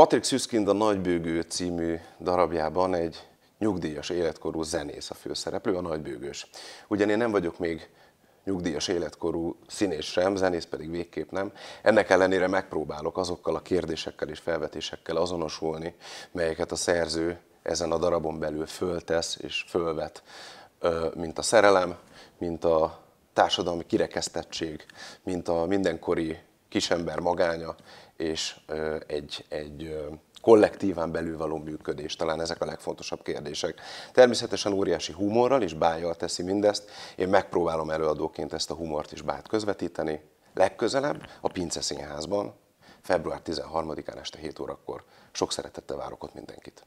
Patrick Szüszkind a Nagybőgő című darabjában egy nyugdíjas életkorú zenész a főszereplő, a nagybőgős. Ugyan én nem vagyok még nyugdíjas életkorú színész sem, zenész pedig végképp nem. Ennek ellenére megpróbálok azokkal a kérdésekkel és felvetésekkel azonosulni, melyeket a szerző ezen a darabon belül föltesz és fölvet, mint a szerelem, mint a társadalmi kirekesztettség, mint a mindenkori kisember magánya és egy, egy kollektíván belül való működés, talán ezek a legfontosabb kérdések. Természetesen óriási humorral és bájjal teszi mindezt, én megpróbálom előadóként ezt a humort is bát közvetíteni, legközelebb a Pince Színházban, február 13-án este 7 órakor. Sok szeretettel várok ott mindenkit.